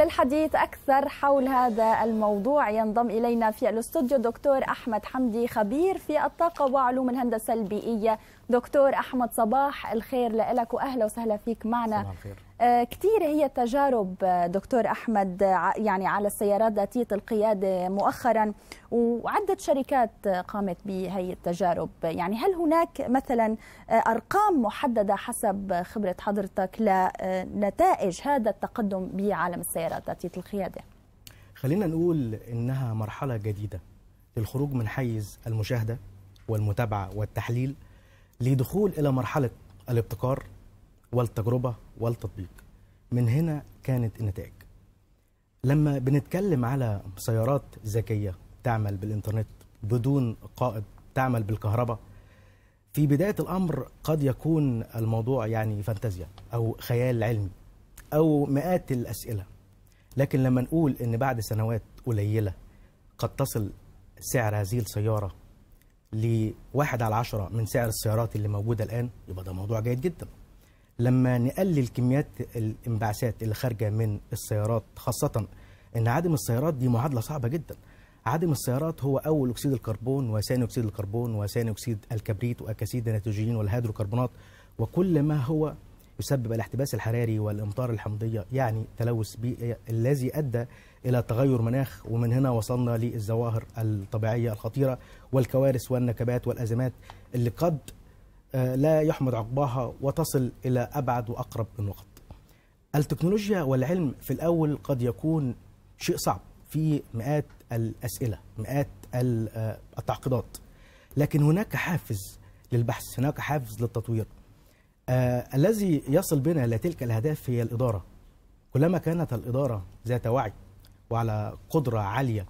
للحديث أكثر حول هذا الموضوع ينضم إلينا في الاستوديو دكتور أحمد حمدي خبير في الطاقة وعلوم الهندسة البيئية دكتور احمد صباح الخير لك واهلا وسهلا فيك معنا صباح الخير. آه، كثير هي التجارب آه، دكتور احمد يعني على السيارات ذاتيه القياده مؤخرا وعده شركات قامت بهي التجارب يعني هل هناك مثلا آه، ارقام محدده حسب خبره حضرتك لنتائج هذا التقدم بعالم السيارات ذاتيه القياده خلينا نقول انها مرحله جديده للخروج من حيز المشاهده والمتابعه والتحليل لدخول إلى مرحلة الابتكار والتجربة والتطبيق من هنا كانت النتائج لما بنتكلم على سيارات ذكية تعمل بالإنترنت بدون قائد تعمل بالكهرباء في بداية الأمر قد يكون الموضوع يعني فانتازيا أو خيال علمي أو مئات الأسئلة لكن لما نقول إن بعد سنوات قليلة قد تصل سعر هذه السيارة لواحد على عشرة من سعر السيارات اللي موجودة الآن يبقى ده موضوع جيد جدا لما نقلل كميات الانبعاثات اللي خارجة من السيارات خاصة أن عدم السيارات دي معادلة صعبة جدا عدم السيارات هو أول أكسيد الكربون وثاني أكسيد الكربون وثاني أكسيد الكبريت وأكاسيد النيتروجين والهيدروكربونات وكل ما هو يسبب الاحتباس الحراري والامطار الحمضيه يعني تلوث بيئي إيه، الذي ادى الى تغير مناخ ومن هنا وصلنا للظواهر الطبيعيه الخطيره والكوارث والنكبات والازمات اللي قد آه، لا يحمد عقباها وتصل الى ابعد واقرب النقط. التكنولوجيا والعلم في الاول قد يكون شيء صعب في مئات الاسئله، مئات آه، التعقيدات. لكن هناك حافز للبحث، هناك حافز للتطوير. آه الذي يصل بنا إلى تلك الأهداف هي الإدارة كلما كانت الإدارة ذات وعي وعلى قدرة عالية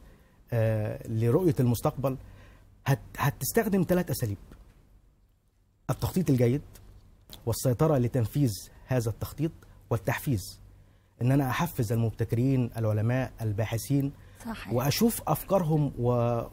آه لرؤية المستقبل هت هتستخدم ثلاث أساليب التخطيط الجيد والسيطرة لتنفيذ هذا التخطيط والتحفيز ان انا احفز المبتكرين العلماء الباحثين صحيح. واشوف افكارهم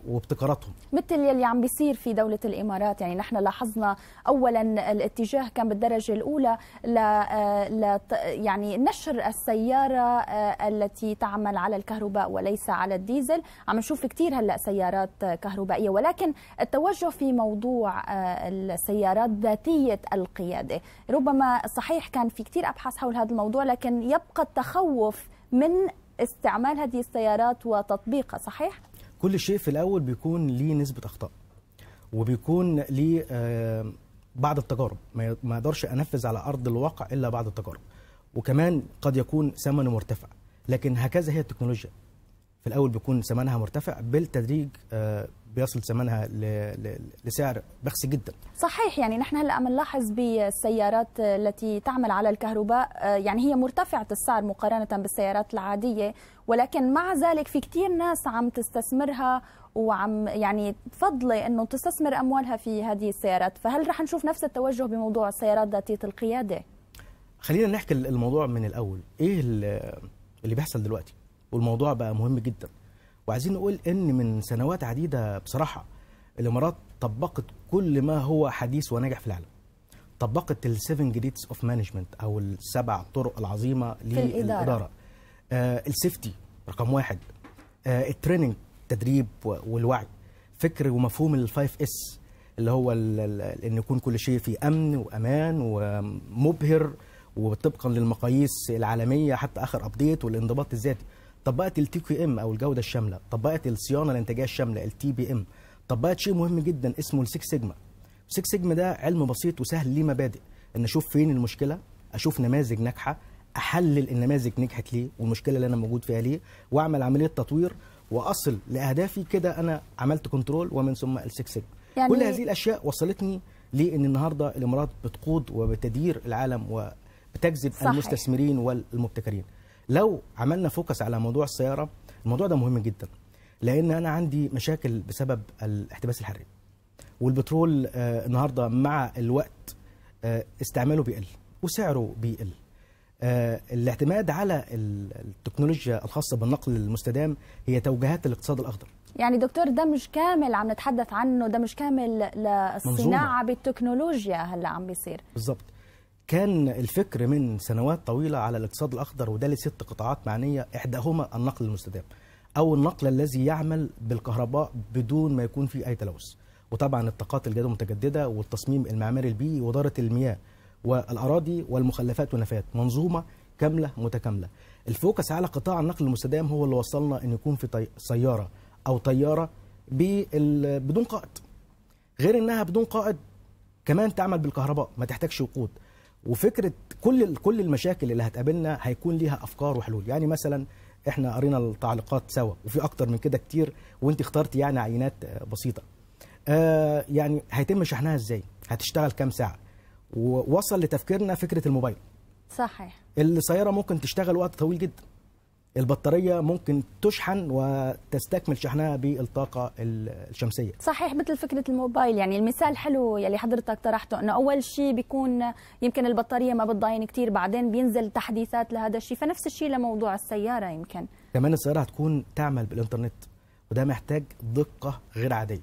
وابتكاراتهم مثل يلي عم بيصير في دوله الامارات يعني نحن لاحظنا اولا الاتجاه كان بالدرجه الاولى ل... آه، ل... يعني نشر السياره آه، التي تعمل على الكهرباء وليس على الديزل عم نشوف كثير هلا سيارات كهربائيه ولكن التوجه في موضوع آه، السيارات ذاتيه القياده ربما صحيح كان في كثير ابحاث حول هذا الموضوع لكن يبقى التخوف من استعمال هذه السيارات وتطبيقها صحيح؟ كل شيء في الأول بيكون ليه نسبة أخطاء وبيكون ليه آه، بعض التجارب ما اقدرش انفذ على ارض الواقع الا بعد التجارب وكمان قد يكون ثمنه مرتفع لكن هكذا هي التكنولوجيا في الاول بيكون ثمنها مرتفع بالتدريج آه، بيصل ثمنها لسعر بخس جدا صحيح يعني نحن هلا عم نلاحظ بالسيارات التي تعمل على الكهرباء آه، يعني هي مرتفعه السعر مقارنه بالسيارات العاديه ولكن مع ذلك في كثير ناس عم تستثمرها وعم يعني تفضلي انه تستثمر اموالها في هذه السيارات فهل رح نشوف نفس التوجه بموضوع السيارات ذاتيه القياده خلينا نحكي الموضوع من الاول ايه اللي بيحصل دلوقتي والموضوع بقى مهم جدا وعايزين نقول ان من سنوات عديده بصراحه الامارات طبقت كل ما هو حديث وناجح في العالم طبقت السيفن جريتس اوف مانجمنت او السبع طرق العظيمه للاداره آه السيفتي رقم واحد آه التريننج التدريب والوعي فكر ومفهوم الفايف اس اللي هو ان يكون كل شيء في امن وامان ومبهر وطبقا للمقاييس العالميه حتى اخر ابديت والانضباط الذاتي طبقت التي كيو ام او الجوده الشامله طبقت الصيانه الانتاجيه الشامله التي بي ام طبقت شيء مهم جدا اسمه السيك سيجما 6 سيجما ده علم بسيط وسهل ليه مبادئ ان اشوف فين المشكله اشوف نماذج ناجحه احلل النماذج نجحت ليه والمشكله اللي انا موجود فيها ليه واعمل عمليه تطوير واصل لاهدافي كده انا عملت كنترول ومن ثم السيك سيجما يعني كل هذه الاشياء وصلتني لان النهارده الامارات بتقود وبتدير العالم وبتجذب صحيح. المستثمرين والمبتكرين لو عملنا فوكس على موضوع السياره الموضوع ده مهم جدا لان انا عندي مشاكل بسبب الاحتباس الحراري والبترول آه، النهارده مع الوقت آه، استعماله بيقل وسعره بيقل آه، الاعتماد على التكنولوجيا الخاصه بالنقل المستدام هي توجيهات الاقتصاد الاخضر يعني دكتور ده مش كامل عم نتحدث عنه ده مش كامل للصناعه بالتكنولوجيا هلا عم بيصير بالظبط كان الفكر من سنوات طويلة على الاقتصاد الأخضر وده لست قطاعات معنية إحداهما النقل المستدام أو النقل الذي يعمل بالكهرباء بدون ما يكون فيه أي تلوث وطبعا الطاقات الجديدة المتجددة والتصميم المعماري البيئي وإدارة المياه والأراضي والمخلفات والنفايات منظومة كاملة متكاملة الفوكس على قطاع النقل المستدام هو اللي وصلنا أن يكون في طي... سيارة أو طيارة ب... بدون قائد غير أنها بدون قائد كمان تعمل بالكهرباء ما تحتاجش وقود وفكره كل كل المشاكل اللي هتقابلنا هيكون ليها افكار وحلول يعني مثلا احنا قرينا التعليقات سوا وفي اكتر من كده كتير وانت اخترت يعني عينات آه، بسيطه آه يعني هيتم شحنها ازاي هتشتغل كام ساعه ووصل لتفكيرنا فكره الموبايل صحيح السياره ممكن تشتغل وقت طويل جدا البطاريه ممكن تشحن وتستكمل شحنها بالطاقه الشمسيه صحيح مثل فكره الموبايل يعني المثال حلو يلي حضرتك طرحته انه اول شيء بيكون يمكن البطاريه ما بتضاين كثير بعدين بينزل تحديثات لهذا الشيء فنفس الشيء لموضوع السياره يمكن كمان السياره هتكون تعمل بالانترنت وده محتاج دقه غير عاديه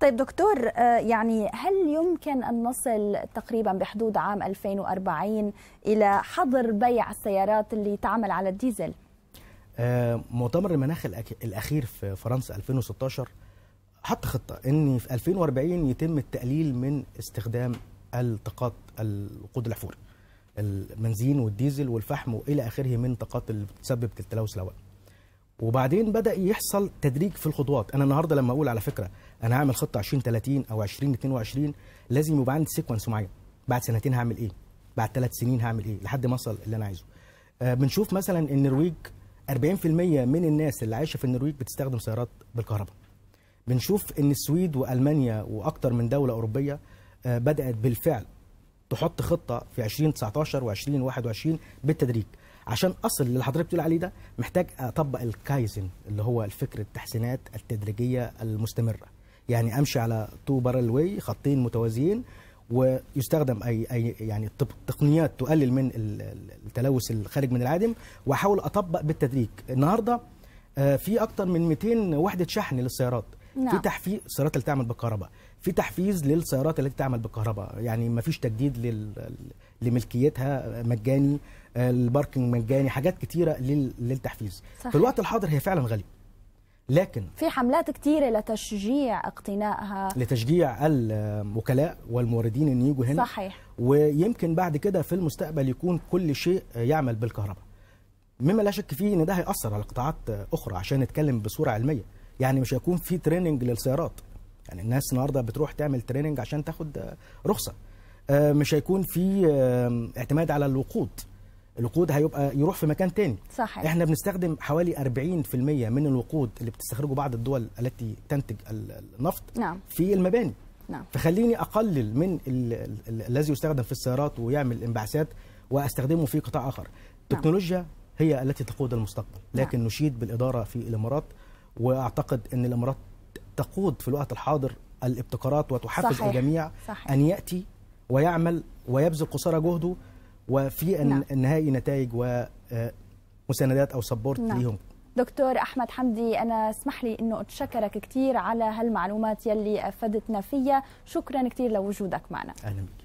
طيب دكتور آه، يعني هل يمكن أن نصل تقريبا بحدود عام 2040 إلى حظر بيع السيارات اللي تعمل على الديزل؟ آه، مؤتمر المناخ الاخير في فرنسا 2016 حط خطه ان في 2040 يتم التقليل من استخدام الطاقات الوقود الاحفوري البنزين والديزل والفحم والى اخره من الطاقات اللي بتسبب التلوث الهوائي وبعدين بدا يحصل تدريج في الخطوات انا النهارده لما اقول على فكره انا هعمل خطه 2030 او 2022 لازم يبقى عندي سيكونس معين بعد سنتين هعمل ايه بعد ثلاث سنين هعمل ايه لحد ما اوصل اللي انا عايزه آه، بنشوف مثلا النرويج 40% من الناس اللي عايشه في النرويج بتستخدم سيارات بالكهرباء بنشوف ان السويد والمانيا واكثر من دوله اوروبيه آه، بدات بالفعل تحط خطه في 2019 و2021 بالتدريج عشان اصل اللي حضرتك بتقول عليه ده محتاج اطبق الكايزن اللي هو الفكر التحسينات التدريجيه المستمره يعني امشي على تو بارل واي خطين متوازيين ويستخدم اي اي يعني تقنيات تقلل من التلوث الخارج من العادم واحاول اطبق بالتدريج النهارده آه، في اكتر من 200 وحده شحن للسيارات نعم. في تحفيز السيارات اللي تعمل بالكهرباء في تحفيز للسيارات اللي تعمل بالكهرباء يعني ما فيش تجديد لل... لملكيتها مجاني آه، الباركنج مجاني حاجات كتيره لل... للتحفيز صحيح. في الوقت الحاضر هي فعلا غاليه لكن في حملات كثيره لتشجيع اقتنائها لتشجيع الوكلاء والموردين ان يجوا هنا صحيح ويمكن بعد كده في المستقبل يكون كل شيء يعمل بالكهرباء مما لا شك فيه ان ده هياثر على قطاعات اخرى عشان نتكلم بصوره علميه يعني مش هيكون في تريننج للسيارات يعني الناس النهارده بتروح تعمل تريننج عشان تاخد رخصه آه، مش هيكون في آه، اعتماد على الوقود الوقود هيبقى يروح في مكان تاني صحيح. احنا بنستخدم حوالي 40% من الوقود اللي بتستخرجه بعض الدول التي تنتج النفط نعم. في المباني نعم. فخليني اقلل من الذي يستخدم في السيارات ويعمل انبعاثات واستخدمه في قطاع اخر التكنولوجيا نعم. هي التي تقود المستقبل نعم. لكن نعم. نشيد بالاداره في الامارات واعتقد ان الامارات تقود في الوقت الحاضر الابتكارات وتحفز صحيح. الجميع صحيح. ان ياتي ويعمل ويبذل قصارى جهده وفي نعم. النهائي نتائج ومساندات آه، او سبورت نعم. ليهم دكتور احمد حمدي انا اسمح لي انه اتشكرك كثير على هالمعلومات يلي افدتنا فيها شكرا كثير لوجودك معنا اهلا بك